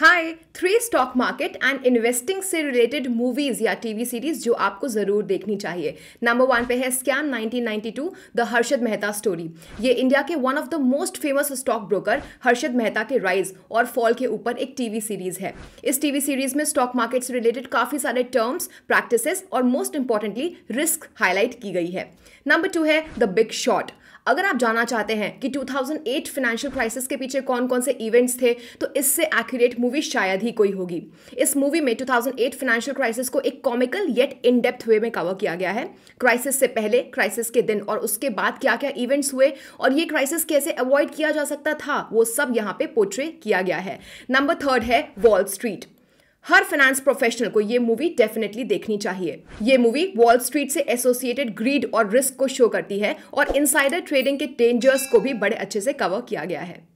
hi three stock market and investing से related movies या TV series जो आपको जरूर देखनी चाहिए नंबर वन पे है scam 1992 the Harshad Mehta story ये इंडिया के one of the most famous stock broker Harshad Mehta के राइज और फॉल के ऊपर एक टीवी सीरीज है इस टीवी सीरीज में स्टॉक मार्केट से रिलेटेड काफी सारे टर्म्स प्रैक्टिस और मोस्ट इंपॉर्टेंटली रिस्क हाईलाइट की गई है नंबर टू है द बिग शॉट अगर आप जानना चाहते हैं कि 2008 फाइनेंशियल क्राइसिस के पीछे कौन कौन से इवेंट्स थे तो इससे एक्यूरेट मूवी मूवी शायद ही कोई होगी इस मूवी में 2008 फाइनेंशियल क्राइसिस को एक comical yet in depth way में कवर किया गया है क्राइसिस से पहले क्राइसिस के दिन और उसके बाद क्या क्या इवेंट्स हुए और ये क्राइसिस कैसे अवॉइड किया जा सकता था वो सब यहाँ पे पोर्ट्रे किया गया है नंबर थर्ड है वॉल स्ट्रीट हर फाइनेंस प्रोफेशनल को ये मूवी डेफिनेटली देखनी चाहिए ये मूवी वॉल स्ट्रीट से एसोसिएटेड ग्रीड और रिस्क को शो करती है और इनसाइडर ट्रेडिंग के डेंजर्स को भी बड़े अच्छे से कवर किया गया है